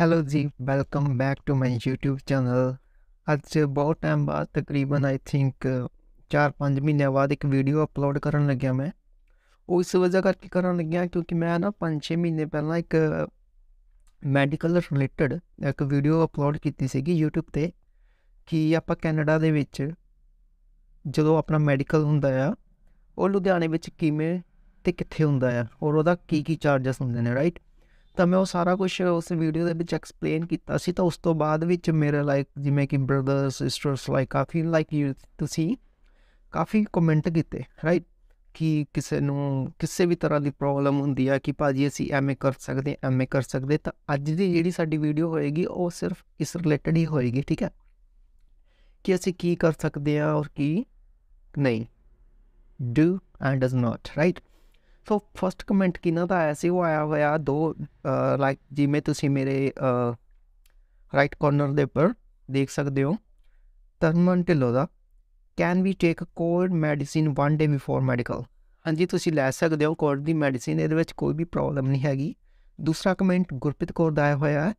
Hello ji welcome back to my YouTube channel ਅੱਜ ਬਹੁਤ time ਬਾਅਦ ਤਕਰੀਬਨ ਆਈ ਥਿੰਕ 4-5 ਮਹੀਨੇ ਬਾਅਦ ਇੱਕ ਵੀਡੀਓ ਅਪਲੋਡ ਕਰਨ ਲੱਗਿਆ ਮੈਂ ਉਹ ਇਸ ਵਜ੍ਹਾ ਕਰਕੇ ਕਰਨ ਲੱਗਿਆ ਕਿਉਂਕਿ ਮੈਂ ਨਾ 5-6 ਮਹੀਨੇ ਪਹਿਲਾਂ ਇੱਕ ਮੈਡੀਕਲ ਰਿਲੇਟਡ ਇੱਕ ਵੀਡੀਓ ਅਪਲੋਡ ਕੀਤੀ ਸੀਗੀ YouTube ਤੇ ਕਿ ਆਪਾਂ ਕੈਨੇਡਾ ਦੇ ਵਿੱਚ ਜਦੋਂ ਆਪਣਾ ਮੈਡੀਕਲ ਹੁੰਦਾ ਆ ਉਹ ਲੁਧਿਆਣੇ ਵਿੱਚ ਕਿਵੇਂ ਤੇ ਕਿੱਥੇ ਹੁੰਦਾ ਆ ਔਰ ਉਹਦਾ ਕੀ ਕੀ ਚਾਰजेस ਹੁੰਦੇ ਨੇ ਰਾਈਟ ਤਾਂ ਮੈਂ ਉਹ ਸਾਰਾ ਕੁਝ ਉਸ ਵੀਡੀਓ ਦੇ ਵਿੱਚ ਐਕਸਪਲੇਨ ਕੀਤਾ ਸੀ ਤਾਂ ਉਸ ਤੋਂ ਬਾਅਦ ਵਿੱਚ ਮੇਰੇ ਲਾਈਕ ਜਿਵੇਂ ਕਿ ਬ੍ਰਦਰ ਸਿਸਟਰਸ ਲਾਈਕ ਕਾਫੀ ਲਾਈਕ ਯੂ ਤੁਸੀਂ ਕਾਫੀ ਕਮੈਂਟ ਕੀਤੇ ਰਾਈਟ ਕਿ ਕਿਸੇ ਨੂੰ ਕਿਸੇ ਵੀ ਤਰ੍ਹਾਂ ਦੀ ਪ੍ਰੋਬਲਮ ਹੁੰਦੀ ਆ ਕਿ ਭਾਜੀ ਅਸੀਂ ਐਮਏ ਕਰ ਸਕਦੇ ਐਮਏ ਕਰ ਸਕਦੇ ਤਾਂ ਅੱਜ ਦੀ ਜਿਹੜੀ ਸਾਡੀ ਵੀਡੀਓ ਹੋਏਗੀ ਉਹ ਸਿਰਫ ਇਸ ਰਿਲੇਟਡ ਹੀ ਹੋਏਗੀ ਠੀਕ ਹੈ ਕਿ ਅਸੀਂ ਕੀ ਕਰ ਸਕਦੇ ਆ ਔਰ ਕੀ ਨਹੀਂ do and does not right so first comment ਕਿਨਾਂ ਦਾ ਆਇਆ ਸੀ ਉਹ ਆਇਆ ਹੋਇਆ ਦੋ ਲਾਈਕ ਜਿਵੇਂ ਤੁਸੀਂ ਮੇਰੇ ਰਾਈਟ ਕਾਰਨਰ ਦੇ ਉੱਪਰ ਦੇਖ ਸਕਦੇ ਹੋ ਤਰਮਨ ਢਿੱਲੋ ਦਾ can we take a cold medicine one day before medical ਹਾਂਜੀ ਤੁਸੀਂ ਲੈ ਸਕਦੇ ਹੋ ਕੋਲਡ ਦੀ ਮੈਡੀਸਿਨ ਇਹਦੇ ਵਿੱਚ ਕੋਈ ਵੀ ਪ੍ਰੋਬਲਮ ਨਹੀਂ ਹੈਗੀ ਦੂਸਰਾ ਕਮੈਂਟ ਗੁਰਪ੍ਰੀਤ ਕੌਰ ਦਾ ਆਇਆ ਹੋਇਆ ਹੈ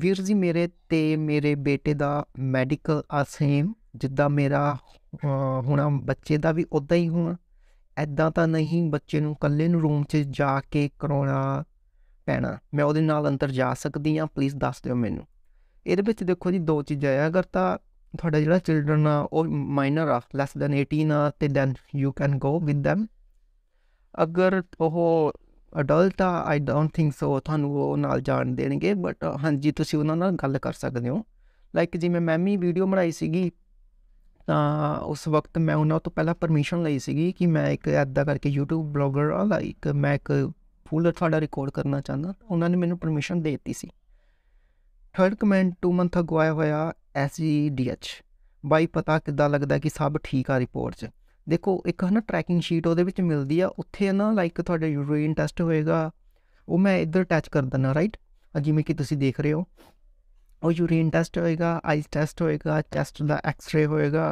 ਵੀਰ ਜੀ ਮੇਰੇ ਤੇ ਮੇਰੇ ਬੇਟੇ ਦਾ ਮੈਡੀਕਲ ਆ ਸੇਮ ਜਿੱਦਾਂ ਮੇਰਾ ਹੁਣਾ ਬੱਚੇ ਦਾ ਵੀ ਉਦਾਂ ਹੀ ਹੋਣਾ ਐਦਾਂ ਤਾਂ ਨਹੀਂ ਬੱਚੇ ਨੂੰ ਇਕੱਲੇ ਨੂੰ ਰੂਮ 'ਚ ਜਾ ਕੇ ਕਰਾਉਣਾ ਪੈਣਾ ਮੈਂ ਉਹਦੇ ਨਾਲ ਅੰਦਰ ਜਾ ਸਕਦੀ ਆ ਪਲੀਜ਼ ਦੱਸ ਦਿਓ ਮੈਨੂੰ ਇਹਦੇ ਵਿੱਚ ਦੇਖੋ ਜੀ ਦੋ ਚੀਜ਼ਾਂ ਆ ਅਗਰ ਤਾਂ ਤੁਹਾਡਾ ਜਿਹੜਾ ਚਿਲड्रन ਆ ਉਹ ਮਾਈਨਰ ਆ ਲੈਸ ਦਨ 18 ਆ ਤੇ then you can go with them ਅਗਰ ਉਹ ਅਡਲਟ ਆ ਆਈ ਡੋਨਟ ਥਿੰਕ ਸੋ ਤੁਹਾਨੂੰ ਉਹ ਨਾਲ ਜਾਣ ਦੇਣਗੇ ਬਟ ਹਾਂਜੀ ਤੁਸੀਂ ਉਹਨਾਂ ਨਾਲ ਗੱਲ ਕਰ ਸਕਦੇ ਹੋ ਲਾਈਕ ਜਿਵੇਂ ਮੈਂ ਮੈਮੀ ਵੀਡੀਓ ਬਣਾਈ ਸੀਗੀ ਤਾਂ ਉਸ ਵਕਤ ਮੈਂ ਉਹਨਾਂ ਤੋਂ ਪਹਿਲਾਂ ਪਰਮਿਸ਼ਨ ਲਈ ਸੀਗੀ ਕਿ ਮੈਂ ਇੱਕ ਐਦਾਂ ਕਰਕੇ YouTube ਬਲੌਗਰ ਆ ਲਾਈਕ ਮੈਂ ਇੱਕ ਫੂਲਰ ਤੁਹਾਡਾ ਰਿਕਾਰਡ ਕਰਨਾ ਚਾਹੁੰਦਾ ਉਹਨਾਂ ਨੇ ਮੈਨੂੰ ਪਰਮਿਸ਼ਨ ਦੇ ਦਿੱਤੀ ਸੀ ਥਰਡ ਕਮੈਂਟ 2 ਮੰਥ ਅਗੋ ਆਇਆ ਹੋਇਆ ਐਸਜੀਡੀਐਚ ਬਾਈ ਪਤਾ ਕਿੱਦਾਂ ਲੱਗਦਾ ਕਿ ਸਭ ਠੀਕ ਆ ਰਿਪੋਰਟ 'ਚ ਦੇਖੋ ਇੱਕ ਹਨਾ ਟਰੈਕਿੰਗ ਸ਼ੀਟ ਉਹਦੇ ਵਿੱਚ ਮਿਲਦੀ ਆ ਉੱਥੇ ਨਾ ਲਾਈਕ ਤੁਹਾਡਾ ਯੂਰੀਨ ਟੈਸਟ ਹੋਏਗਾ ਉਹ ਮੈਂ ਇੱਧਰ ਅਟੈਚ ਕਰ ਦਿੰਦਾ ਰਾਈਟ ਜਿਵੇਂ ਕਿ ਤੁਸੀਂ ਦੇਖ ਰਹੇ ਹੋ ਉਹ ਯੂਰੀਨ ਟੈਸਟ ਹੋਏਗਾ ਆਈਸ ਟੈਸਟ ਹੋਏਗਾ ਚੈਸਟ ਦਾ ਐਕਸ-ਰੇ ਹੋਏਗਾ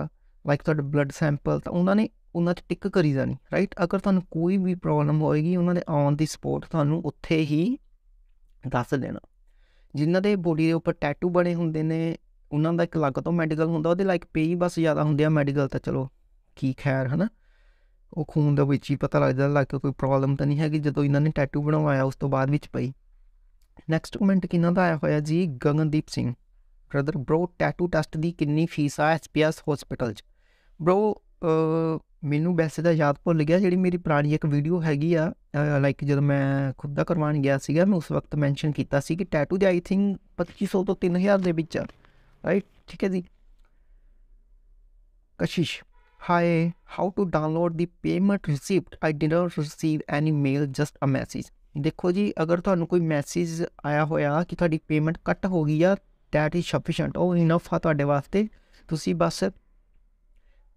ਲਾਈਕ ਤੁਹਾਡਾ ਬਲੱਡ ਸੈਂਪਲ ਤਾਂ ਉਹਨਾਂ ਨੇ ਉਹਨਾਂ ਤੇ ਟਿਕ ਕਰੀ ਜਾਣੀ ਰਾਈਟ ਅਗਰ ਤੁਹਾਨੂੰ ਕੋਈ ਵੀ ਪ੍ਰੋਬਲਮ ਹੋਏਗੀ ਉਹਨਾਂ ਦੇ ਔਨ ਦੀ ਸਪੋਰਟ ਤੁਹਾਨੂੰ ਉੱਥੇ ਹੀ ਦੱਸ ਦੇਣਾ ਜਿਨ੍ਹਾਂ ਦੇ ਬੋਡੀ ਦੇ ਉੱਪਰ ਟੈਟੂ ਬਣੇ ਹੁੰਦੇ ਨੇ ਉਹਨਾਂ ਦਾ ਇੱਕ ਲੱਗ ਤੋਂ ਮੈਡੀਕਲ ਹੁੰਦਾ ਉਹਦੇ ਲਾਈਕ ਪੇ ਹੀ ਬਸ ਜ਼ਿਆਦਾ ਹੁੰਦੇ ਆ ਮੈਡੀਕਲ ਤਾਂ ਚਲੋ ਕੀ ਖੈਰ ਹਨਾ ਉਹ ਖੂਨ ਦਾ ਵਿੱਚ ਹੀ ਪਤਾ ਲੱਗਦਾ ਲੱਗ ਕੋਈ ਪ੍ਰੋਬਲਮ ਤਾਂ ਨਹੀਂ ਹੈਗੀ ਜਦੋਂ ਇਹਨਾਂ ਨੇ ਟੈਟੂ ਬਣਵਾਇਆ ਉਸ ਤੋਂ ਬਾਅਦ ਵਿੱਚ ਪਈ ਨੈਕਸਟ ਕਮੈਂਟ ਕਿਨਾਂ ਦਾ ਆਇਆ ਹੋਇਆ ਜੀ Gagandeep Singh brother bro tattoo test ਦੀ ਕਿੰਨੀ ਫੀਸ ਆ ਐਸਪੀਐਸ ਹਸਪੀਟਲ 'ਚ ਬ్రో ਮੈਨੂੰ ਵੈਸੇ ਤਾਂ ਯਾਦ ਭੁੱਲ ਗਿਆ ਜਿਹੜੀ ਮੇਰੀ ਪੁਰਾਣੀ ਇੱਕ ਵੀਡੀਓ ਹੈਗੀ ਆ ਲਾਈਕ ਜਦੋਂ ਮੈਂ ਖੁਦ ਦਾ ਕਰਵਾਉਣ ਗਿਆ ਸੀਗਾ ਮੈਂ ਉਸ ਵਕਤ ਮੈਂਸ਼ਨ ਕੀਤਾ ਸੀ ਕਿ ਟੈਟੂ ਦੇ ਆਈ ਥਿੰਕ 2500 ਤੋਂ 3000 ਦੇ ਵਿੱਚ ਰਾਈਟ ਠੀਕ ਹੈ ਜੀ Kashish hi how to download ਦੀ payment receipt I did not receive any mail just a message ਦੇਖੋ ਜੀ ਅਗਰ ਤੁਹਾਨੂੰ ਕੋਈ ਮੈਸੇਜ ਆਇਆ ਹੋਇਆ ਕਿ ਤੁਹਾਡੀ ਪੇਮੈਂਟ ਕੱਟ ਹੋ ਗਈ ਆ ਦੈਟ ਇਜ਼ ਸਫੀਸ਼ੀਐਂਟ ਉਹ ਇਨਫ ਆ ਤੁਹਾਡੇ ਵਾਸਤੇ ਤੁਸੀਂ ਬਸ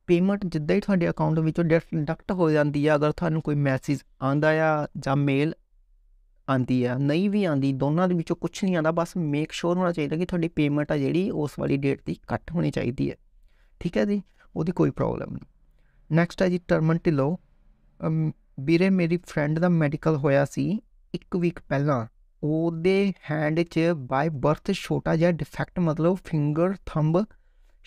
ਪੇਮੈਂਟ ਜਿੱਦਾਂ ਹੀ ਤੁਹਾਡੇ ਅਕਾਊਂਟ ਵਿੱਚੋਂ ਡਿਡਕਟ ਹੋ ਜਾਂਦੀ ਆ ਅਗਰ ਤੁਹਾਨੂੰ ਕੋਈ ਮੈਸੇਜ ਆਂਦਾ ਆ ਜਾਂ ਮੇਲ ਆਂਦੀ ਆ ਨਹੀਂ ਵੀ ਆਂਦੀ ਦੋਨਾਂ ਦੇ ਵਿੱਚੋਂ ਕੁਝ ਨਹੀਂ ਆਂਦਾ ਬਸ ਮੇਕ ਸ਼ੋਰ ਹੋਣਾ ਚਾਹੀਦਾ ਕਿ ਤੁਹਾਡੀ ਪੇਮੈਂਟ ਆ ਜਿਹੜੀ ਉਸ ਵਾਲੀ ਡੇਟ ਦੀ ਕੱਟ ਹੋਣੀ ਚਾਹੀਦੀ ਹੈ ਠੀਕ ਹੈ ਜੀ ਉਹਦੀ ਕੋਈ ਪ੍ਰੋਬਲਮ ਨਹੀਂ ਨੈਕਸਟ ਹੈ ਜੀ ਟਰਮਨ ਟਿਲੋ ਵੀਰੇ ਮੇਰੀ ਫਰੈਂਡ ਦਾ ਮੈਡੀਕਲ ਹੋਇਆ ਸੀ 1 ਵੀਕ ਪਹਿਲਾਂ ਉਹਦੇ ਹੈਂਡ 'ਚ ਬਾਈ ਬਰਥ ਛੋਟਾ ਜਿਹਾ ਡਿਫੈਕਟ ਮਤਲਬ ਫਿੰਗਰ ਥੰਬ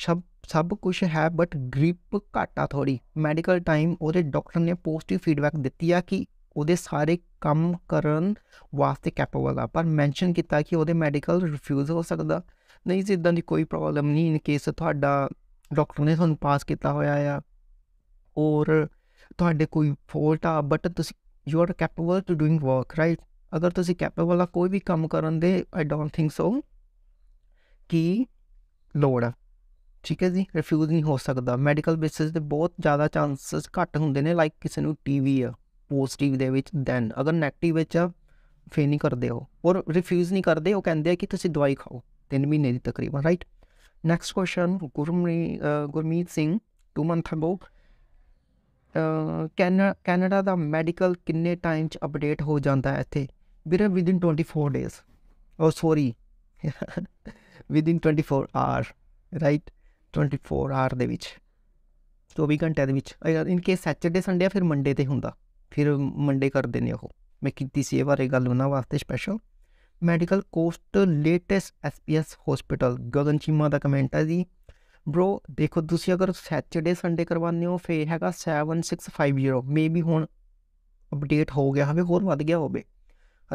ਸਭ ਸਭ ਕੁਝ ਹੈ ਬਟ ਗ੍ਰਿਪ ਘਾਟਾ ਥੋੜੀ ਮੈਡੀਕਲ ਟਾਈਮ ਉਹਦੇ ਡਾਕਟਰ ਨੇ ਪੋਜ਼ਿਟਿਵ ਫੀਡਬੈਕ ਦਿੱਤੀ ਆ ਕਿ ਉਹਦੇ ਸਾਰੇ ਕੰਮ ਕਰਨ ਵਾਸਤੇ ਕੈਪੇਬਲ ਆ ਪਰ ਮੈਂਸ਼ਨ ਕੀਤਾ ਕਿ ਉਹਦੇ ਮੈਡੀਕਲ ਰਿਫਿਊਜ਼ ਹੋ ਸਕਦਾ ਨਹੀਂ ਇਦਾਂ ਦੀ ਕੋਈ ਪ੍ਰੋਬਲਮ ਨਹੀਂ ਇਨ ਕੇਸ ਤੁਹਾਡਾ ਡਾਕਟਰ ਨੇ ਤੁਹਾਨੂੰ ਪਾਸ ਕੀਤਾ ਹੋਇਆ ਆ ਔਰ ਤੁਹਾਡੇ ਕੋਈ ਫੋਲਟ ਆ ਬਟ ਤੁਸੀਂ you are capable to doing work right ਅਗਰ ਤੁਸੀਂ ਕੈਪੇਬਲ ਆ ਕੋਈ ਵੀ ਕੰਮ ਕਰਨ ਦੇ ਆਈ ਡੋਨਟ ਥਿੰਕ ਸੋ ਕਿ ਲੋੜ ਆ ਠੀਕ ਹੈ ਜੀ ਰਿਫਿਊਜ਼ ਨਹੀਂ ਹੋ ਸਕਦਾ ਮੈਡੀਕਲ ਬੇਸਿਸ ਤੇ ਬਹੁਤ ਜ਼ਿਆਦਾ ਚਾਂਸਸ ਘੱਟ ਹੁੰਦੇ ਨੇ ਲਾਈਕ ਕਿਸੇ ਨੂੰ ਟੀਵੀ ਆ ਪੋਜ਼ਿਟਿਵ ਦੇ ਵਿੱਚ ਦੈਨ ਅਗਰ 네ਗੇਟਿਵ ਵਿੱਚ ਆ ਫੇ ਨਹੀਂ ਕਰਦੇ ਹੋ ਔਰ ਰਿਫਿਊਜ਼ ਨਹੀਂ ਕਰਦੇ ਉਹ ਕਹਿੰਦੇ ਆ ਕਿ ਤੁਸੀਂ ਦਵਾਈ ਖਾਓ 3 ਮਹੀਨੇ ਦੀ ਤਕਰੀਬਨ ਰਾਈਟ ਨੈਕਸਟ ਕੁਐਸਚਨ ਗੁਰਮੀ Gurmeet Singh 2 month ago Canada ਦਾ ਮੈਡੀਕਲ ਕਿੰਨੇ ਟਾਈਮ 'ਚ ਅਪਡੇਟ ਹੋ ਜਾਂਦਾ ਹੈ ਇੱਥੇ ਵੀਰੇ within 24 days oh sorry within 24 hour right 24 hour ਦੇ ਵਿੱਚ 24 ਘੰਟੇ ਦੇ ਵਿੱਚ ਇਨ ਕੇਸ ਸੈਟਰਡੇ ਸੰਡੇ ਫਿਰ ਮੰਡੇ ਤੇ ਹੁੰਦਾ ਫਿਰ ਮੰਡੇ ਕਰਦੇ ਨੇ ਉਹ ਮੈਂ ਕੀਤੀ ਸੀ ਇਹ ਬਾਰੇ ਗੱਲ ਉਹਨਾਂ ਵਾਸਤੇ special medical cost latest SPS hospital Gagan Cheema ਦਾ ਕਮੈਂਟ ਹੈ ਜੀ ਬ్రో ਦੇਖੋ ਤੁਸੀਂ ਅਗਰ ਸੈਟਰਡੇ ਸੰਡੇ ਕਰਵਾਉਂਦੇ ਹੋ ਫੇ ਹੈਗਾ 7650 ਮੇਬੀ ਹੁਣ ਅਪਡੇਟ ਹੋ ਗਿਆ ਹੋਵੇ ਹੋਰ ਵੱਧ ਗਿਆ ਹੋਵੇ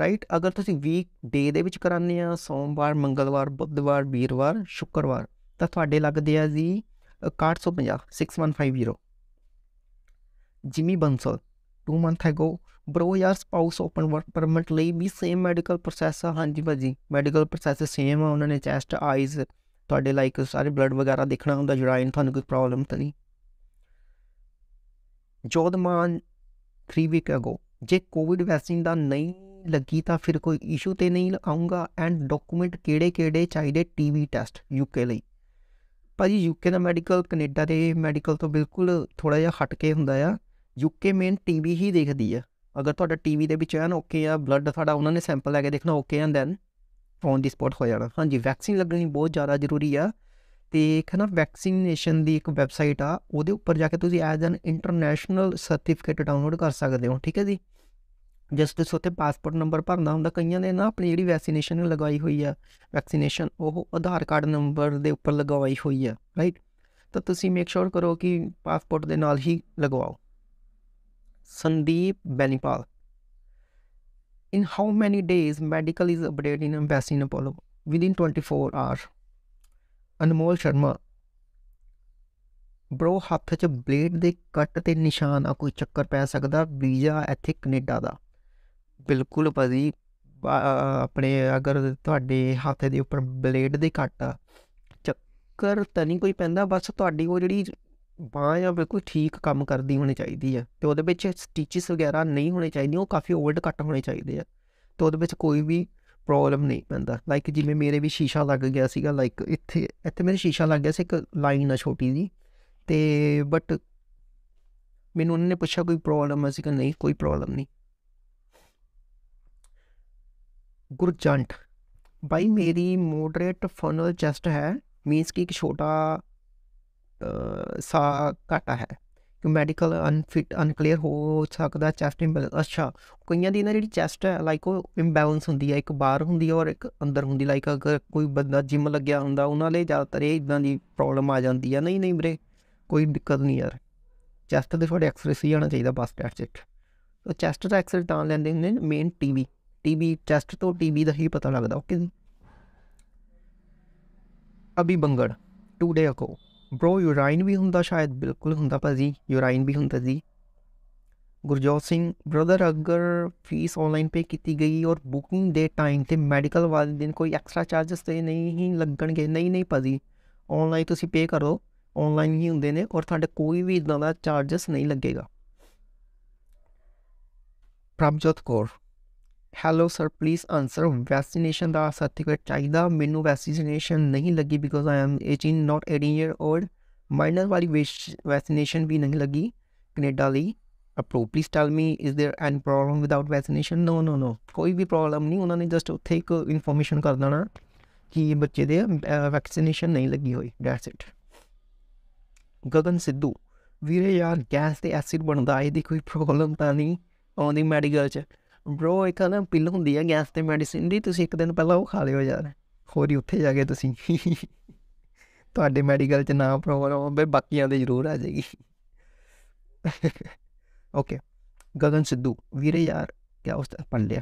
ਰਾਈਟ ਅਗਰ ਤੁਸੀਂ ਵੀਕ ਡੇ ਦੇ ਵਿੱਚ ਕਰਾਉਂਦੇ ਆ ਸੋਮਵਾਰ ਮੰਗਲਵਾਰ ਬੁੱਧਵਾਰ ਵੀਰਵਾਰ ਸ਼ੁੱਕਰਵਾਰ ਤਾਂ ਤੁਹਾਡੇ ਲੱਗਦੇ ਆ ਜੀ 6150 6150 Jimmy Bansal 2 month ago bro ਯਾਰ ਸਪਾਊਸ ਓਪਨ ਵਰਕ ਪਰਮਿਟ ਲਈ ਵੀ ਸੇਮ ਮੈਡੀਕਲ ਪ੍ਰੋਸੈਸ ਆ ਹਾਂਜੀ ਭਾਜੀ ਮੈਡੀਕਲ ਪ੍ਰੋਸੈਸ ਸੇਮ ਆ ਉਹਨਾਂ ਨੇ ਚੈਸਟ ਆਈਜ਼ ਤੁਹਾਡੇ ਲਾਈਕ ਸਾਰੇ ਬਲੱਡ ਵਗੈਰਾ ਦੇਖਣਾ ਹੁੰਦਾ ਯੂਰਾਈਨ ਤੁਹਾਨੂੰ ਕੋਈ ਪ੍ਰੋਬਲਮ ਤਾਂ ਨਹੀਂ ਜੋਦਮਾਨ 3 ਵੀਕ ਅਗੋ ਜੇ ਕੋਵਿਡ ਵੈਕਸੀਨ ਦਾ ਨਹੀਂ ਲੱਗੀ ਤਾਂ ਫਿਰ ਕੋਈ ਇਸ਼ੂ ਤੇ ਨਹੀਂ ਆਉਂਗਾ ਐਂਡ ਡਾਕੂਮੈਂਟ ਕਿਹੜੇ-ਕਿਹੜੇ ਚਾਹੀਦੇ ਟੀਵੀ ਟੈਸਟ ਯੂਕੇ ਲਈ ਭਾਜੀ ਯੂਕੇ ਦਾ ਮੈਡੀਕਲ ਕੈਨੇਡਾ ਦੇ ਮੈਡੀਕਲ ਤੋਂ ਬਿਲਕੁਲ ਥੋੜਾ ਜਿਹਾ ਹਟ ਕੇ ਹੁੰਦਾ ਆ ਯੂਕੇ ਮੇਨ ਟੀਵੀ ਹੀ ਦੇਖਦੀ ਆ ਅਗਰ ਤੁਹਾਡਾ ਟੀਵੀ ਦੇ ਵਿੱਚ ਐਨ ਓਕੇ ਆ ਬਲੱਡ ਤੁਹਾਡਾ ਉਹਨਾਂ ਨੇ ਸੈਂਪਲ ਲੈ ਕੇ ਦੇਖਣਾ okay and then on the support ਹੋ ਜਾਣਾ ਹਾਂਜੀ ਵੈਕਸੀਨ ਲੱਗਣੀ ਬਹੁਤ ਜ਼ਿਆਦਾ ਜ਼ਰੂਰੀ ਆ ਤੇ ਇੱਕ ਨਾ ਵੈਕਸੀਨੇਸ਼ਨ ਦੀ ਇੱਕ ਵੈਬਸਾਈਟ ਆ ਉਹਦੇ ਉੱਪਰ ਜਾ ਕੇ ਤੁਸੀਂ as an international certificate download ਕਰ ਸਕਦੇ ਹੋ ਠੀਕ ਹੈ ਜੀ ਜਸਟ ਤੁਸੀਂ ਉੱਤੇ ਪਾਸਪੋਰਟ ਨੰਬਰ ਭਰਨਾ ਹੁੰਦਾ ਕਈਆਂ ਨੇ ਨਾ ਆਪਣੀ ਜਿਹੜੀ ਵੈਕਸੀਨੇਸ਼ਨ ਲਗਾਈ ਹੋਈ ਆ ਵੈਕਸੀਨੇਸ਼ਨ ਉਹ ਆਧਾਰ ਕਾਰਡ ਨੰਬਰ ਦੇ ਉੱਪਰ ਲਗਾਈ ਹੋਈ ਆ ਰਾਈਟ ਤਾਂ ਤੁਸੀਂ ਮੇਕ ਸ਼ੋਰ ਕਰੋ ਕਿ ਪਾਸਪੋਰਟ ਦੇ ਨਾਲ ਹੀ ਲਗਵਾਓ Sandeep Bainipal in how many days medical is updated in embassy in Apollo? Within 24 hours. Anmol Sharma bro ਹੱਥ 'ਚ ਬਲੇਡ ਦੇ ਕੱਟ ਤੇ ਨਿਸ਼ਾਨ ਆ ਕੋਈ ਚੱਕਰ ਪੈ ਸਕਦਾ ਵੀਜ਼ਾ ਇੱਥੇ ਕੈਨੇਡਾ ਦਾ ਬਿਲਕੁਲ ਭਾਜੀ ਆਪਣੇ ਅਗਰ ਤੁਹਾਡੇ ਹੱਥ ਦੇ ਉੱਪਰ ਬਲੇਡ ਦੇ ਕੱਟ ਆ ਚੱਕਰ ਤਾਂ ਨਹੀਂ ਕੋਈ ਪੈਂਦਾ ਬਸ ਤੁਹਾਡੀ ਉਹ ਜਿਹੜੀ ਬਾਂਹ ਜਾਂ ਬਿਲਕੁਲ ਠੀਕ ਕੰਮ ਕਰਦੀ ਹੋਣੀ ਚਾਹੀਦੀ ਹੈ ਤੇ ਉਹਦੇ ਵਿੱਚ ਸਟਿਚਸ ਵਗੈਰਾ ਨਹੀਂ ਹੋਣੇ ਚਾਹੀਦੇ ਉਹ ਕਾਫੀ ਓਲਡ ਕੱਟ ਹੋਣੇ ਚਾਹੀਦੇ ਆ ਤੇ ਉਹਦੇ ਵਿੱਚ ਕੋਈ ਵੀ ਪ੍ਰੋਬਲਮ ਨਹੀਂ ਪੈਂਦਾ ਲਾਈਕ ਜਿਵੇਂ ਮੇਰੇ ਵੀ ਸ਼ੀਸ਼ਾ ਲੱਗ ਗਿਆ ਸੀਗਾ ਲਾਈਕ ਇੱਥੇ ਇੱਥੇ ਮੇਰੇ ਸ਼ੀਸ਼ਾ ਲੱਗ ਗਿਆ ਸੀ ਇੱਕ ਲਾਈਨ ਆ ਛੋਟੀ ਜੀ ਤੇ ਬਟ ਮੈਨੂੰ ਉਹਨਾਂ ਨੇ ਪੁੱਛਿਆ ਕੋਈ ਪ੍ਰੋਬਲਮ ਹੈ ਸੀਗਾ ਨਹੀਂ ਕੋਈ ਪ੍ਰੋਬਲਮ ਨਹੀਂ ਗੁਰਜੰਟ ਬਾਈ ਮੇਰੀ ਮੋਡਰੇਟ ਫਨਲ ਚੈਸਟ ਹੈ ਮੀਨਸ ਕਿ ਇੱਕ ਛੋਟਾ ਸਾ ਘਾਟਾ ਹੈ ਕਿ ਮੈਡੀਕਲ ਅਨਫਿਟ ਅਨਕਲੀਅਰ ਹੋ ਸਕਦਾ ਚੈਸਟ ਇੰਬੈਲੈਂਸ ਅੱਛਾ ਕਈਆਂ ਦੀ ਨਾ ਜਿਹੜੀ ਚੈਸਟ ਹੈ ਲਾਈਕ ਉਹ ਇੰਬੈਲੈਂਸ ਹੁੰਦੀ ਹੈ ਇੱਕ ਬਾਹਰ ਹੁੰਦੀ ਹੈ ਔਰ ਇੱਕ ਅੰਦਰ ਹੁੰਦੀ ਲਾਈਕ ਅਗਰ ਕੋਈ ਬੰਦਾ ਜਿਮ ਲੱਗਿਆ ਹੁੰਦਾ ਉਹਨਾਂ ਲਈ ਜ਼ਿਆਦਾਤਰ ਇਹ ਇਦਾਂ ਦੀ ਪ੍ਰੋਬਲਮ ਆ ਜਾਂਦੀ ਹੈ ਨਹੀਂ ਨਹੀਂ ਵੀਰੇ ਕੋਈ ਦਿੱਕਤ ਨਹੀਂ ਯਾਰ ਚੈਸਟ ਦੇ ਤੁਹਾਡੇ ਐਕਸਰਸਾਈਜ਼ ਹੀ ਆਣਾ ਚਾਹੀਦਾ ਬਸ ਦੈਟਸ ਇਟ ਸੋ ਚੈਸਟ ਦਾ ਐਕਸਰਸਾਈਜ਼ ਤਾਂ ਲੈਂਦੇ ਨੇ ਮੇਨ ਟੀਵੀ ਟੀਵੀ ਚੈਸਟ ਤੋਂ ਟੀਵੀ ਦਾ ਹੀ ਪਤਾ ਲੱਗਦਾ ਓਕੇ ਅਭੀ Bangar today day bro urine ਵੀ ਹੁੰਦਾ ਸ਼ਾਇਦ ਬਿਲਕੁਲ ਹੁੰਦਾ ਭਾਜੀ ਯੂਰਾਈਨ ਵੀ ਹੁੰਦਾ ਜੀ ਗੁਰਜੋਤ ਸਿੰਘ ਬ੍ਰਦਰ ਅਗਰ ਫੀਸ ਆਨਲਾਈਨ ਪੇ ਕੀਤੀ ਗਈ ਔਰ ਬੁਕਿੰਗ ਦੇ ਟਾਈਮ ਤੇ ਮੈਡੀਕਲ ਵਾਲੇ ਦਿਨ ਕੋਈ ਐਕਸਟਰਾ ਚਾਰजेस ਤੇ ਨਹੀਂ ਹੀ ਲੱਗਣਗੇ ਨਹੀਂ ਨਹੀਂ ਭਾਜੀ ਆਨਲਾਈਨ ਤੁਸੀਂ ਪੇ ਕਰੋ ਆਨਲਾਈਨ ਹੀ ਹੁੰਦੇ ਨੇ ਔਰ ਤੁਹਾਡੇ ਕੋਈ ਵੀ ਇਦਾਂ ਦਾ ਚਾਰजेस ਨਹੀਂ ਲੱਗੇਗਾ Prabhjot Kaur hello sir please answer vaccination ਦਾ ਸਰਟੀਫਿਕੇਟ ਚਾਹੀਦਾ ਮੈਨੂੰ ਵੈਕਸੀਨੇਸ਼ਨ ਨਹੀਂ ਲੱਗੀ because I am 18 not 18 year old minor ਵਾਲੀ ਵੈਕਸੀਨੇਸ਼ਨ ਵੀ ਨਹੀਂ ਲੱਗੀ ਕੈਨੇਡਾ ਲਈ ਅਪਰੋ please tell me is there an problem without vaccination no no no ਕੋਈ ਵੀ ਪ੍ਰੋਬਲਮ ਨਹੀਂ ਉਹਨਾਂ ਨੇ ਜਸਟ ਉੱਥੇ ਇੱਕ ਇਨਫੋਰਮੇਸ਼ਨ ਕਰ ਦੇਣਾ ਕਿ ਬੱਚੇ ਦੇ ਵੈਕਸੀਨੇਸ਼ਨ ਨਹੀਂ ਲੱਗੀ ਹੋਈ ਦੈਟਸ ਇਟ ਗਗਨ ਸਿੱਧੂ ਵੀਰੇ ਯਾਰ ਗੈਸ ਤੇ ਐਸਿਡ ਬਣਦਾ ਇਹਦੀ ਕੋਈ ਪ੍ਰੋਬਲਮ ਤਾਂ ਨਹੀਂ ਆਉਂਦੀ ਮੈਡੀਕਲ 'ਚ ਬ్రో ਇੱਕ ਨਾ ਪਿਲ ਹੁੰਦੀ ਆ ਗੈਸ ਤੇ ਮੈਡੀਸਿਨ ਦੀ ਤੁਸੀਂ ਇੱਕ ਦਿਨ ਪਹਿਲਾਂ ਉਹ ਖਾ ਲਿਓ ਯਾਰ ਹੋਰ ਹੀ ਉੱਥੇ ਜਾ ਕੇ ਤੁਸੀਂ ਤੁਹਾਡੇ ਮੈਡੀਕਲ 'ਚ ਨਾ ਪ੍ਰੋਬਲਮ ਹੋਵੇ ਬਾਕੀਆਂ ਦੇ ਜ਼ਰੂਰ ਆ ਜਾਏਗੀ ਓਕੇ ਗਗਨ ਸਿੱਧੂ ਵੀਰੇ ਯਾਰ ਕੀ ਉਸ ਤੇ ਪੜ ਲਿਆ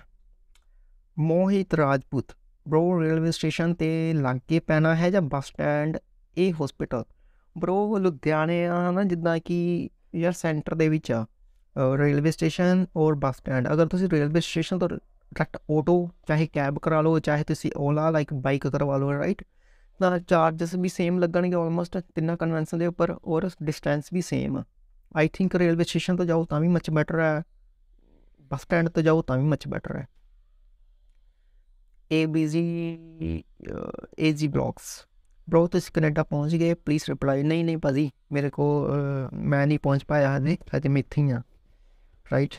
Mohit Rajput bro railway station ਤੇ ਲਾਂਕੇ ਪੈਣਾ ਹੈ ਜਾਂ ਬੱਸ ਸਟੈਂਡ ਇਹ ਹਸਪੀਟਲ ਬ్రో ਲੁਧਿਆਣੇ ਆ ਨਾ ਜਿੱਦਾਂ ਕਿ ਯਾਰ ਸੈਂਟਰ ਦੇ ਵਿੱਚ ਆ ਰੇਲਵੇ ਸਟੇਸ਼ਨ ਔਰ ਬੱਸ ਸਟੈਂਡ ਅਗਰ ਤੁਸੀਂ ਰੇਲਵੇ ਸਟੇਸ਼ਨ ਤੋਂ ਡਾਇਰੈਕਟ ਆਟੋ ਚਾਹੇ ਕੈਬ ਕਰਾ ਲਓ ਚਾਹੇ ਤੁਸੀਂ ਓਲਾ ਲਾਈਕ ਬਾਈਕ ਕਰਵਾ ਲਓ ਰਾਈਟ ਤਾਂ ਚਾਰजेस ਵੀ ਸੇਮ ਲੱਗਣਗੇ ਆਲਮੋਸਟ ਤਿੰਨਾਂ ਕਨਵੈਂਸ਼ਨ ਦੇ ਉੱਪਰ ਔਰ ਡਿਸਟੈਂਸ ਵੀ same I think railway station ਤੋਂ ਜਾਓ ਤਾਂ ਵੀ ਮੱਚ ਬੈਟਰ ਹੈ ਬੱਸ ਸਟੈਂਡ ਤੋਂ ਜਾਓ ਤਾਂ ਵੀ ਮੱਚ ਬੈਟਰ ਹੈ ਏ ਬੀਜ਼ੀ ਏ ਜੀ ਬਲੌਕਸ ਬ్రో ਤੁਸੀਂ ਕੈਨੇਡਾ ਪਹੁੰਚ ਗਏ ਪਲੀਜ਼ ਰਿਪਲਾਈ ਨਹੀਂ ਨਹੀਂ ਭਾਜੀ ਮੇਰੇ ਕੋ ਮੈਂ ਨਹੀਂ ਪਹੁੰਚ ਪਾਇਆ ਹਜੇ ਹਜੇ ਮੈਂ ਇੱਥੇ ਹੀ ਆ right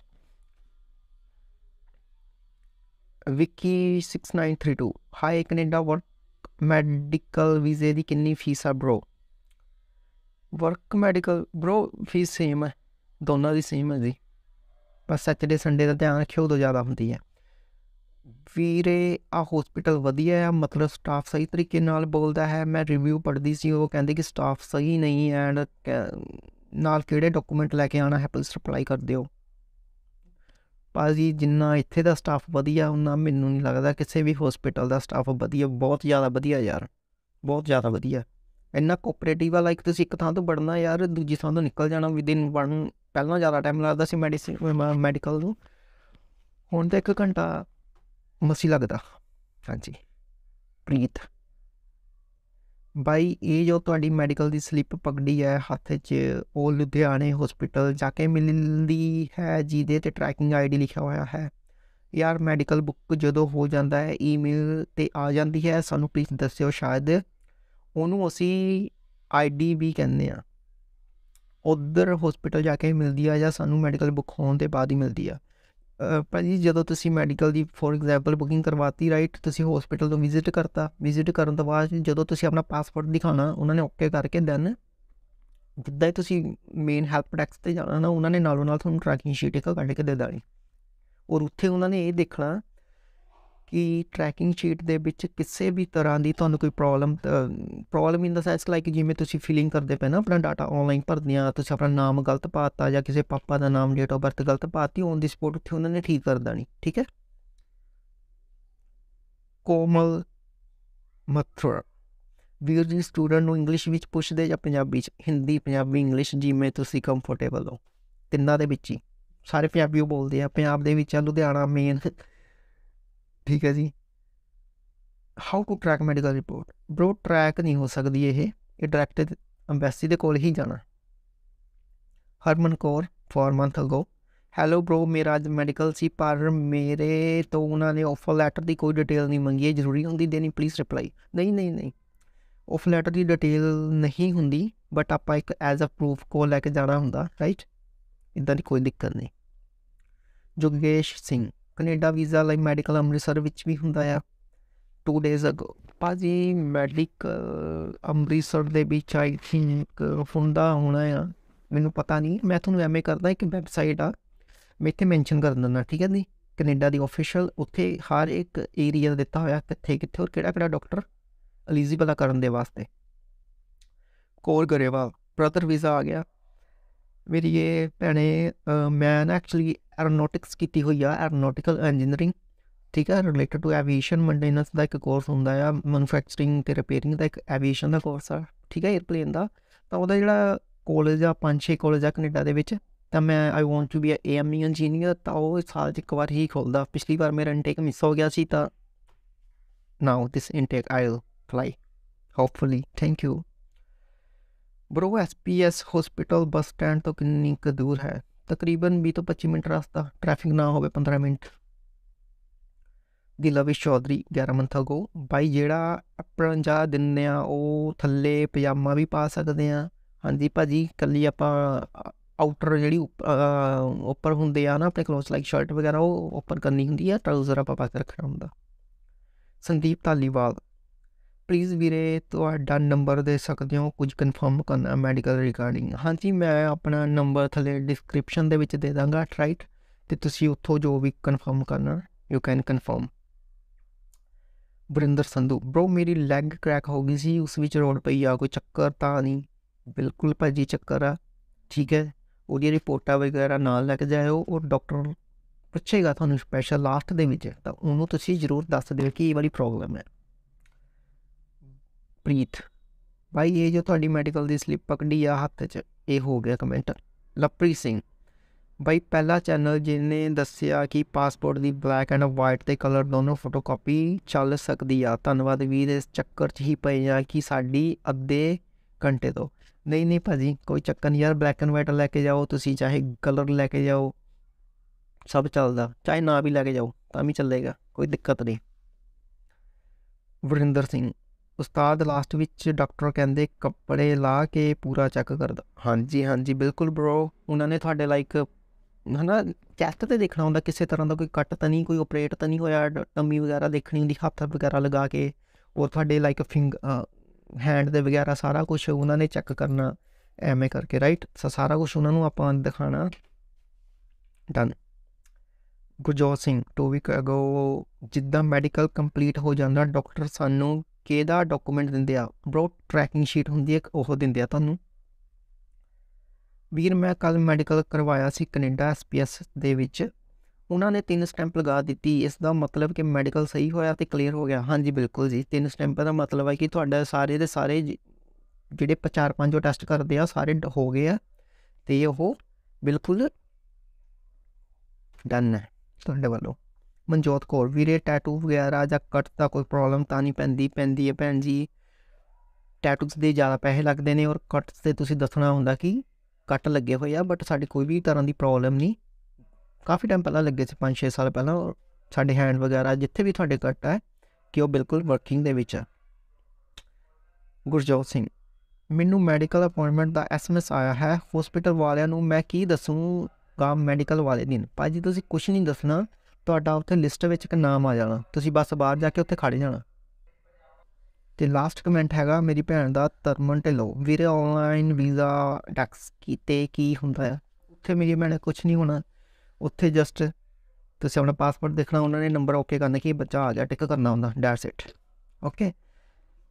Vicky 6932 hi Canada work medical ਵੀਜ਼ੇ ਦੀ ਕਿੰਨੀ ਫੀਸ ਆ bro work medical bro fee same ਹੈ ਦੋਨਾਂ ਦੀ ਸੇਮ ਹੈ ਜੀ ਬਸ ਸੈਟਰਡੇ ਸੰਡੇ ਦਾ ਧਿਆਨ ਰੱਖਿਓ ਉਦੋਂ ਜ਼ਿਆਦਾ ਹੁੰਦੀ ਹੈ ਵੀਰੇ ਆ ਹਸਪੀਟਲ ਵਧੀਆ ਆ ਮਤਲਬ ਸਟਾਫ ਸਹੀ ਤਰੀਕੇ ਨਾਲ ਬੋਲਦਾ ਹੈ ਮੈਂ ਰਿਵਿਊ ਪੜ੍ਹਦੀ ਸੀ ਉਹ ਕਹਿੰਦੇ ਕਿ ਸਟਾਫ ਸਹੀ ਨਹੀਂ ਐਂਡ ਨਾਲ ਕਿਹੜੇ ਡਾਕੂਮੈਂਟ ਲੈ ਕੇ ਆਣਾ ਹੈ ਪਲੀਜ਼ ਰਿਪਲਾਈ ਕਰ ਦਿਓ ਭਾਜੀ ਜਿੰਨਾ ਇੱਥੇ ਦਾ ਸਟਾਫ ਵਧੀਆ ਉਹਨਾਂ ਮੈਨੂੰ ਨਹੀਂ ਲੱਗਦਾ ਕਿਸੇ ਵੀ ਹਸਪੀਟਲ ਦਾ ਸਟਾਫ ਵਧੀਆ ਬਹੁਤ ਜ਼ਿਆਦਾ ਵਧੀਆ ਯਾਰ ਬਹੁਤ ਜ਼ਿਆਦਾ ਵਧੀਆ ਇੰਨਾ ਕੋਆਪਰੇਟਿਵ ਆ ਲਾਈਕ ਤੁਸੀਂ ਇੱਕ ਥਾਂ ਤੋਂ ਬੜਨਾ ਯਾਰ ਦੂਜੀ ਥਾਂ ਤੋਂ ਨਿਕਲ ਜਾਣਾ ਵਿਦਿਨ ਵਨ ਪਹਿਲਾਂ ਜ਼ਿਆਦਾ ਟਾਈਮ ਲੱਗਦਾ ਸੀ ਮੈਡੀਸਿਨ ਮੈਡੀਕਲ ਨੂੰ ਹੁਣ ਤਾਂ 1 ਘੰਟਾ ਮਸੀ ਲੱਗਦਾ ਹਾਂਜੀ ਪ੍ਰੀਤ ਬਾਈ ਇਹ ਜੋ ਤੁਹਾਡੀ ਮੈਡੀਕਲ ਦੀ ਸਲਿੱਪ ਪਕੜੀ ਹੈ ਹੱਥ 'ਚ ਉਹ ਲੁਧਿਆਣੇ ਹਸਪੀਟਲ ਜਾ ਕੇ ਮਿਲਦੀ ਹੈ ਜਿਹਦੇ ਤੇ ਟਰੈਕਿੰਗ ਆਈਡੀ ਲਿਖਿਆ ਹੋਇਆ ਹੈ ਯਾਰ ਮੈਡੀਕਲ ਬੁੱਕ ਜਦੋਂ ਹੋ ਜਾਂਦਾ ਹੈ ਈਮੇਲ ਤੇ ਆ ਜਾਂਦੀ ਹੈ ਸਾਨੂੰ ਪਲੀਜ਼ ਦੱਸਿਓ ਸ਼ਾਇਦ ਉਹਨੂੰ ਅਸੀਂ ਆਈਡੀ ਵੀ ਕਹਿੰਦੇ ਆ ਉਧਰ ਹਸਪੀਟਲ ਜਾ ਕੇ ਮਿਲਦੀ ਆ ਜਾਂ ਸਾਨੂੰ ਮੈਡੀਕਲ ਬੁੱਕ ਹੋਣ ਦੇ ਬਾਅਦ ਹੀ ਮਿਲਦੀ ਆ ਭਾਜੀ ਜਦੋਂ ਤੁਸੀਂ ਮੈਡੀਕਲ ਦੀ ਫੋਰ ਐਗਜ਼ਾਮਪਲ ਬੁਕਿੰਗ ਕਰਵਾਤੀ ਰਾਈਟ ਤੁਸੀਂ ਹਸਪੀਟਲ ਤੋਂ ਵਿਜ਼ਿਟ ਕਰਤਾ ਵਿਜ਼ਿਟ ਕਰਨ ਤੋਂ ਬਾਅਦ ਜਦੋਂ ਤੁਸੀਂ ਆਪਣਾ ਪਾਸਪੋਰਟ ਦਿਖਾਣਾ ਉਹਨਾਂ ਨੇ ਓਕੇ ਕਰਕੇ ਦੈਨ ਜਿੱਦਾਂ ਤੁਸੀਂ ਮੇਨ ਹੈਲਪ ਡੈਸਕ ਤੇ ਜਾਣਾ ਨਾ ਉਹਨਾਂ ਨੇ ਨਾਲੋਂ ਨਾਲ ਤੁਹਾਨੂੰ ਟਰੈਕਿੰਗ ਸ਼ੀਟ ਇੱਕ ਕੱਢ ਕੇ ਦੇ ਦੇਣੀ ਔਰ ਉੱਥੇ ਉਹਨਾਂ ਨੇ ਇਹ ਦੇਖਣਾ ਕਿ ਟਰੈਕਿੰਗ ਸ਼ੀਟ ਦੇ ਵਿੱਚ ਕਿਸੇ ਵੀ ਤਰ੍ਹਾਂ ਦੀ ਤੁਹਾਨੂੰ ਕੋਈ problem problem in the sense like ਜਿਵੇਂ ਤੁਸੀਂ ਫੀਲਿੰਗ ਕਰਦੇ ਪਏ ਨਾ ਆਪਣਾ ਡਾਟਾ ਆਨਲਾਈਨ ਭਰਦੇ ਆ ਤੁਸੀਂ ਆਪਣਾ ਨਾਮ ਗਲਤ ਪਾਤਾ ਜਾਂ ਕਿਸੇ ਪਾਪਾ ਦਾ ਨਾਮ ਡੇਟ ਆਫ ਬਰਥ ਗਲਤ ਪਾਤੀ ਔਨ ਦੀ ਸਪੋਰਟ ਉੱਥੇ ਉਹਨਾਂ ਨੇ ਠੀਕ ਕਰ ਦੇਣੀ ਠੀਕ ਹੈ ਕੋਮਲ ਮਥੁਰ ਵੀਰ ਜੀ ਸਟੂਡੈਂਟ ਨੂੰ ਇੰਗਲਿਸ਼ ਵਿੱਚ ਪੁੱਛਦੇ ਜਾਂ ਪੰਜਾਬੀ ਚ ਹਿੰਦੀ ਪੰਜਾਬੀ ਇੰਗਲਿਸ਼ ਜਿਵੇਂ ਤੁਸੀਂ ਕੰਫਰਟੇਬਲ ਹੋ ਤਿੰਨਾਂ ਦੇ ਵਿੱਚ ਹੀ ਸਾਰੇ ਪੰਜਾਬੀ ਬੋਲਦੇ ਆ ਪੰਜਾਬ ਦੇ ਵਿੱਚ ਆ ਲੁਧਿਆਣਾ ਮੇਨ ਠੀਕ ਹੈ ਜੀ how to track medical report bro track ਨਹੀਂ ਹੋ ਸਕਦੀ ਇਹ ਇਹ ਡਾਇਰੈਕਟ ਐਮਬੈਸੀ ਦੇ ਕੋਲ ਹੀ ਜਾਣਾ Harman Kaur 4 month ago hello bro ਮੇਰਾ ਅੱਜ ਮੈਡੀਕਲ ਸੀ ਪਰ ਮੇਰੇ ਤੋਂ ਉਹਨਾਂ ਨੇ ਆਫਰ ਲੈਟਰ ਦੀ ਕੋਈ ਡਿਟੇਲ ਨਹੀਂ ਮੰਗੀ ਹੈ ਜ਼ਰੂਰੀ ਹੁੰਦੀ ਦੇਣੀ ਪਲੀਜ਼ ਰਿਪਲਾਈ ਨਹੀਂ ਨਹੀਂ ਨਹੀਂ ਆਫਰ ਲੈਟਰ ਦੀ ਡਿਟੇਲ ਨਹੀਂ ਹੁੰਦੀ ਬਟ ਆਪਾਂ ਇੱਕ ਐਜ਼ ਅ ਪ੍ਰੂਫ ਕੋ ਲੈ ਕੇ ਜਾਣਾ ਹੁੰਦਾ ਰਾਈਟ ਇਦਾਂ ਦੀ ਕੋਈ ਦਿੱਕਤ ਨਹੀਂ ਜੋਗੇਸ਼ ਸਿੰਘ ਕੈਨੇਡਾ ਵੀਜ਼ਾ ਲਈ ਮੈਡੀਕਲ ਅੰਮ੍ਰਿਤਸਰ ਵਿੱਚ ਵੀ ਹੁੰਦਾ ਆ 2 ਡੇਜ਼ ਅਗੋ ਪਾਜੀ ਮੈਡੀਕਲ ਅੰਮ੍ਰਿਤਸਰ ਦੇ ਵਿੱਚ ਆਈ ਥਿੰਕ ਫੁੰਦਾ ਹੋਣਾ ਆ ਮੈਨੂੰ ਪਤਾ ਨਹੀਂ ਮੈਂ ਤੁਹਾਨੂੰ ਐਵੇਂ ਕਰਦਾ ਇੱਕ ਵੈਬਸਾਈਟ ਆ ਮੈਂ ਇੱਥੇ ਮੈਂਸ਼ਨ ਕਰ ਦਿੰਦਾ ਠੀਕ ਹੈ ਜੀ ਕੈਨੇਡਾ ਦੀ ਅਫੀਸ਼ੀਅਲ ਉੱਥੇ ਹਰ ਇੱਕ ਏਰੀਆ ਦਿੱਤਾ ਹੋਇਆ ਕਿੱਥੇ ਕਿੱਥੇ ਔਰ ਕਿਹੜਾ ਕਿਹੜਾ ਡਾਕਟਰ ਐਲੀਜੀਬਲ ਆ ਕਰਨ ਦੇ ਵਾਸਤੇ ਕੋਰ ਗਰੇਵਾਲ ਬ੍ਰਦਰ ਵੀਜ਼ਾ ਆ ਗਿਆ ਮੇਰੀ ਇਹ ਭੈਣੇ ਮੈਂ ਨਾ ਐਕਚੁਅਲੀ ਐਰੋਨੋਟਿਕਸ ਕੀਤੀ ਹੋਈ ਆ ਐਰੋਨੋਟਿਕਲ ਇੰਜੀਨੀਅਰਿੰਗ ਠੀਕ ਆ ਰਿਲੇਟਡ ਟੂ ਐਵੀਏਸ਼ਨ ਮੈਂਟੇਨੈਂਸ ਦਾ ਇੱਕ ਕੋਰਸ ਹੁੰਦਾ ਆ ਮੈਨੂਫੈਕਚਰਿੰਗ ਤੇ ਰਿਪੇਅਰਿੰਗ ਦਾ ਇੱਕ ਐਵੀਏਸ਼ਨ ਦਾ ਕੋਰਸ ਆ ਠੀਕ ਆ 에어ਪਲੇਨ ਦਾ ਤਾਂ ਉਹਦਾ ਜਿਹੜਾ ਕਾਲਜ ਆ ਪੰਜ ਛੇ ਕਾਲਜ ਆ ਕੈਨੇਡਾ ਦੇ ਵਿੱਚ ਤਾਂ ਮੈਂ I want to be a AME engineer ਤਾਂ ਉਹ ਸਾਲ ਇੱਕ ਵਾਰ ਹੀ ਖੁੱਲਦਾ ਪਿਛਲੀ ਵਾਰ ਮੇਰਾ ਇਨਟੇਕ ਮਿਸ ਹੋ ਗਿਆ ਸੀ ਤਾਂ now this intake I will fly hopefully thank you bro SPS hospital bus stand ਤੋਂ ਕਿੰਨੀ ਕੁ ਦੂਰ ਹੈ ਤਕਰੀਬਨ 20 ਤੋਂ 25 ਮਿੰਟ ਰਸਤਾ ਟ੍ਰੈਫਿਕ ਨਾ ਹੋਵੇ 15 ਮਿੰਟ ਦਿਲਾਵੀ ਚੌਧਰੀ 11 ਮੰਥਾ ਕੋ ਬਾਈ ਜਿਹੜਾ ਆਪਣਾ ਦਿੰਨੇ ਆ ਉਹ ਥੱਲੇ ਪਜਾਮਾ ਵੀ ਪਾ ਸਕਦੇ ਆ ਹਾਂਜੀ ਭਾਜੀ ਕੱਲੀ ਆਪਾਂ ਆਊਟਰ ਜਿਹੜੀ ਉੱਪਰ ਹੁੰਦੇ ਆ ਨਾ ਆਪਣੇ ਕਲੋਸ ਲਾਈਕ ਸ਼ਰਟ ਵਗੈਰਾ ਉਹ ਓਪਨ ਕਰਨੀ ਹੁੰਦੀ ਆ ਟਰਾਊਜ਼ਰ ਆਪਾਂ ਪਾ ਕੇ ਰੱਖਣਾ ਹੁੰਦਾ ਸੰਦੀਪ ਧਾਲੀਵਾਲ ਪਲੀਜ਼ ਵੀਰੇ ਤੁਹਾਡਾ ਨੰਬਰ ਦੇ ਸਕਦੇ ਹੋ ਕੁਝ ਕਨਫਰਮ ਕਰਨਾ ਮੈਡੀਕਲ ਰਿਗਾਰਡਿੰਗ ਹਾਂਜੀ ਮੈਂ ਆਪਣਾ ਨੰਬਰ ਥਲੇ ਡਿਸਕ੍ਰਿਪਸ਼ਨ ਦੇ ਵਿੱਚ ਦੇ ਦਾਂਗਾ ਰਾਈਟ ਤੇ ਤੁਸੀਂ ਉੱਥੋਂ ਜੋ ਵੀ ਕਨਫਰਮ ਕਰਨਾ you can confirm Brinder Sandhu bro ਮੇਰੀ ਲੈਗ ਕ੍ਰੈਕ ਹੋ ਗਈ ਸੀ ਉਸ ਵਿੱਚ ਰੋਣ ਪਈ ਆ ਕੋਈ ਚੱਕਰ ਤਾਂ ਨਹੀਂ ਬਿਲਕੁਲ ਭਾਜੀ ਚੱਕਰ ਆ ਠੀਕ ਹੈ ਉਹਦੀ ਰਿਪੋਰਟਾਂ ਵਗੈਰਾ ਨਾਲ ਲੈ ਕੇ ਜਾਇਓ ਔਰ ਡਾਕਟਰ ਪੁੱਛੇਗਾ ਤੁਹਾਨੂੰ ਸਪੈਸ਼ਲ ਲਾਸਟ ਦੇ ਵਿੱਚ ਤਾਂ ਉਹਨੂੰ ਤੁਸੀਂ ਜ਼ਰੂਰ ਦੱਸ ਦਿਓ ਕਿ ਇਹ ਵਾਲੀ ਪ੍ਰੋਬਲਮ ਹੈ ਪ੍ਰੀਤ ਭਾਈ ਇਹ ਜੋ ਤੁਹਾਡੀ ਮੈਡੀਕਲ ਦੀ ਸਲਿੱਪ ਪਕੜੀ ਆ ਹੱਥ 'ਚ ਇਹ ਹੋ ਗਿਆ ਕਮੈਂਟ ਲਵਪ੍ਰੀਤ ਸਿੰਘ ਭਾਈ ਪਹਿਲਾ ਚੈਨਲ ਜਿਹਨੇ ਦੱਸਿਆ ਕਿ ਪਾਸਪੋਰਟ ਦੀ ਬਲੈਕ ਐਂਡ ਵਾਈਟ ਤੇ ਕਲਰ ਦੋਨੋਂ ਫੋਟੋਕਾਪੀ ਚੱਲ ਸਕਦੀ ਆ ਧੰਨਵਾਦ ਵੀਰ ਇਸ ਚੱਕਰ 'ਚ ਹੀ ਪਏ ਆ ਕਿ ਸਾਡੀ ਅੱਧੇ ਘੰਟੇ ਤੋਂ ਨਹੀਂ ਨਹੀਂ ਭਾਜੀ ਕੋਈ ਚੱਕਰ ਨਹੀਂ ਯਾਰ ਬਲੈਕ ਐਂਡ ਵਾਈਟ ਲੈ ਕੇ ਜਾਓ ਤੁਸੀਂ ਚਾਹੇ ਕਲਰ ਲੈ ਕੇ ਜਾਓ ਸਭ ਚੱਲਦਾ ਚਾਹੇ ਨਾ ਵੀ ਲੈ ਕੇ ਜਾਓ ਤਾਂ ਵੀ ਚੱਲੇਗਾ ਕੋਈ ਦਿੱਕਤ ਨਹੀਂ ਵਰਿੰਦਰ ਸਿੰਘ ਉਸਤਾਦ ਲਾਸਟ ਵਿੱਚ ਡਾਕਟਰ ਕਹਿੰਦੇ ਕੱਪੜੇ ਲਾ ਕੇ ਪੂਰਾ ਚੈੱਕ ਕਰਦਾ ਹਾਂਜੀ ਹਾਂਜੀ ਬਿਲਕੁਲ ਬ੍ਰੋ ਉਹਨਾਂ ਨੇ ਤੁਹਾਡੇ ਲਾਈਕ ਹਨਾ ਚੈਸਟ ਤੇ ਦੇਖਣਾ ਹੁੰਦਾ ਕਿਸੇ ਤਰ੍ਹਾਂ ਦਾ ਕੋਈ ਕੱਟ ਤਾਂ ਨਹੀਂ ਕੋਈ ਆਪਰੇਟ ਤਾਂ ਨਹੀਂ ਹੋਇਆ ਟੰਮੀ ਵਗੈਰਾ ਦੇਖਣੀ ਹੁੰਦੀ ਹੱਥ ਵਗੈਰਾ ਲਗਾ ਕੇ ਔਰ ਤੁਹਾਡੇ ਲਾਈਕ ਫਿੰਗ ਹੈਂਡ ਦੇ ਵਗੈਰਾ ਸਾਰਾ ਕੁਝ ਉਹਨਾਂ ਨੇ ਚੈੱਕ ਕਰਨਾ ਐਵੇਂ ਕਰਕੇ ਰਾਈਟ ਸਾਰਾ ਕੁਝ ਉਹਨਾਂ ਨੂੰ ਆਪਾਂ ਦਿਖਾਣਾ done Gurjot Singh 2 week ago ਜਿੱਦਾਂ ਮੈਡੀਕਲ ਕੰਪਲੀਟ ਹੋ ਜਾਂਦਾ ਡਾਕਟਰ ਸਾਨੂੰ ਦਾ ਡਾਕੂਮੈਂਟ ਦਿੰਦੇ ਆ ਬ੍ਰੋ ਟਰੈਕਿੰਗ ਸ਼ੀਟ ਹੁੰਦੀ ਹੈ ਉਹ ਦਿੰਦੇ ਆ ਤੁਹਾਨੂੰ ਵੀਰ ਮੈਂ ਕੱਲ ਮੈਡੀਕਲ ਕਰਵਾਇਆ ਸੀ ਕੈਨੇਡਾ ਐਸਪੀਐਸ ਦੇ ਵਿੱਚ ਉਹਨਾਂ ਨੇ ਤਿੰਨ ਸਟੈਂਪ ਲਗਾ ਦਿੱਤੀ ਇਸ ਦਾ ਮਤਲਬ ਕਿ ਮੈਡੀਕਲ ਸਹੀ ਹੋਇਆ ਤੇ ਕਲੀਅਰ ਹੋ ਗਿਆ ਹਾਂਜੀ ਬਿਲਕੁਲ ਜੀ ਤਿੰਨ ਸਟੈਂਪ ਦਾ ਮਤਲਬ ਹੈ ਕਿ ਤੁਹਾਡਾ ਸਾਰੇ ਦੇ ਸਾਰੇ ਜਿਹੜੇ ਚਾਰ ਪੰਜੋ ਟੈਸਟ ਕਰਦੇ ਆ ਸਾਰੇ ਹੋ ਗਏ ਆ ਤੇ ਉਹ ਬਿਲਕੁਲ ਡਨ ਹੈ ਤੁਹਾਡੇ ਵੱਲੋਂ ਮਨਜੋਤ ਕੌਰ ਵੀਰੇ ਟੈਟੂ ਵਗੈਰਾ ਜਾਂ ਕੱਟ ਦਾ ਕੋਈ ਪ੍ਰੋਬਲਮ ਤਾਂ ਨਹੀਂ ਪੈਂਦੀ ਪੈਂਦੀ ਹੈ ਭੈਣ ਜੀ ਟੈਟੂਸ ਦੇ ਜ਼ਿਆਦਾ ਪੈਸੇ ਲੱਗਦੇ ਨੇ ਔਰ ਕੱਟਸ ਤੇ ਤੁਸੀਂ ਦੱਸਣਾ ਹੁੰਦਾ ਕਿ ਕੱਟ ਲੱਗੇ ਹੋਏ ਆ ਬਟ ਸਾਡੀ ਕੋਈ ਵੀ ਤਰ੍ਹਾਂ ਦੀ ਪ੍ਰੋਬਲਮ ਨਹੀਂ ਕਾਫੀ ਟਾਈਮ ਪਹਿਲਾਂ ਲੱਗੇ ਸੀ 5-6 ਸਾਲ ਪਹਿਲਾਂ ਔਰ ਸਾਡੇ ਹੈਂਡ ਵਗੈਰਾ ਜਿੱਥੇ ਵੀ ਤੁਹਾਡੇ ਕੱਟ ਹੈ ਕਿ ਉਹ ਬਿਲਕੁਲ ਵਰਕਿੰਗ ਦੇ ਵਿੱਚ ਆ ਗੁਰਜੋਤ ਸਿੰਘ ਮੈਨੂੰ ਮੈਡੀਕਲ ਅਪਾਇੰਟਮੈਂਟ ਦਾ ਐਸਐਮਐਸ ਆਇਆ ਹੈ ਹਸਪੀਟਲ ਵਾਲਿਆਂ ਨੂੰ ਮੈਂ ਕੀ ਦੱਸੂਗਾ ਮੈਡੀਕਲ ਵਾਲੇ ਦਿਨ ਭਾਜੀ ਤੁਸੀਂ ਕੁਝ ਨਹੀਂ ਦੱਸਣਾ ਤੁਹਾਡਾ ਉੱਥੇ ਲਿਸਟ ਵਿੱਚ ਇੱਕ ਨਾਮ ਆ ਜਾਣਾ ਤੁਸੀਂ ਬਸ ਬਾਹਰ ਜਾ ਕੇ ਉੱਥੇ ਖੜੇ ਜਾਣਾ ਤੇ ਲਾਸਟ ਕਮੈਂਟ ਹੈਗਾ ਮੇਰੀ ਭੈਣ ਦਾ ਤਰਮਨ ਢਿਲੋ ਵੀਰੇ ਆਨਲਾਈਨ ਵੀਜ਼ਾ ਟੈਕਸ ਕੀਤੇ ਕੀ ਹੁੰਦਾ ਹੈ ਉੱਥੇ ਮੇਰੀ ਮੈਨੇ ਕੁਝ ਨਹੀਂ ਹੋਣਾ ਉੱਥੇ ਜਸਟ ਤੁਸੀਂ ਆਪਣਾ ਪਾਸਪੋਰਟ ਦੇਖਣਾ ਉਹਨਾਂ ਨੇ ਨੰਬਰ ਓਕੇ ਕਰਨਾ ਕਿ ਬੱਚਾ ਆ ਗਿਆ ਟਿਕ ਕਰਨਾ ਹੁੰਦਾ ਡੈਟਸ ਇਟ ਓਕੇ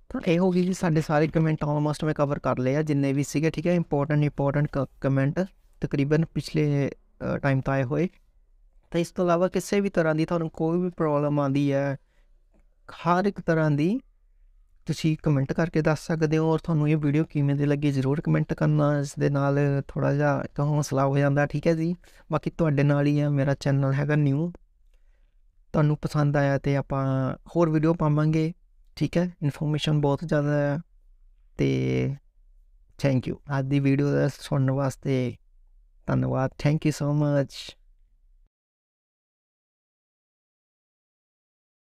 ਤਾਂ ਇਹ ਹੋ ਗਈ ਜੀ ਸਾਡੇ ਸਾਰੇ ਕਮੈਂਟ ਆਲਮੋਸਟ ਮੈਂ ਕਵਰ ਕਰ ਲਏ ਆ ਜਿੰਨੇ ਵੀ ਸੀਗੇ ਠੀਕ ਹੈ ਇੰਪੋਰਟੈਂਟ ਇੰਪੋਰਟੈਂਟ ਕਮੈਂਟ ਤਕਰੀਬਨ ਪਿਛਲੇ ਟਾਈਮ ਤਾਂ ਆਏ ਹੋਏ ਤਾਂ ਇਸ ਤੋਂ ਇਲਾਵਾ ਕਿਸੇ ਵੀ ਤਰ੍ਹਾਂ ਦੀ ਤੁਹਾਨੂੰ ਕੋਈ ਵੀ ਪ੍ਰੋਬਲਮ ਆਉਂਦੀ ਹੈ ਹਰ ਇੱਕ ਤਰ੍ਹਾਂ ਦੀ ਤੁਸੀਂ ਕਮੈਂਟ ਕਰਕੇ ਦੱਸ ਸਕਦੇ ਹੋ ਔਰ ਤੁਹਾਨੂੰ ਇਹ ਵੀਡੀਓ ਕਿਵੇਂ ਦੀ ਲੱਗੀ ਜ਼ਰੂਰ ਕਮੈਂਟ ਕਰਨਾ ਇਸ ਦੇ ਨਾਲ ਥੋੜਾ ਜਿਹਾ ਇੱਕ ਸਲਾਹ ਹੋ ਜਾਂਦਾ ਠੀਕ ਹੈ ਜੀ ਬਾਕੀ ਤੁਹਾਡੇ ਨਾਲ ਹੀ ਹੈ ਮੇਰਾ ਚੈਨਲ ਹੈਗਾ ਨਿਊ ਤੁਹਾਨੂੰ ਪਸੰਦ ਆਇਆ ਤੇ ਆਪਾਂ ਹੋਰ ਵੀਡੀਓ ਪਾਵਾਂਗੇ ਠੀਕ ਹੈ ਇਨਫੋਰਮੇਸ਼ਨ ਬਹੁਤ ਜ਼ਿਆਦਾ ਹੈ ਤੇ ਥੈਂਕ ਯੂ ਅੱਜ ਦੀ ਵੀਡੀਓ ਦਾ ਸੁਣਨ ਵਾਸਤੇ ਧੰਨਵਾਦ ਥੈਂਕ ਯੂ ਸੋ ਮਚ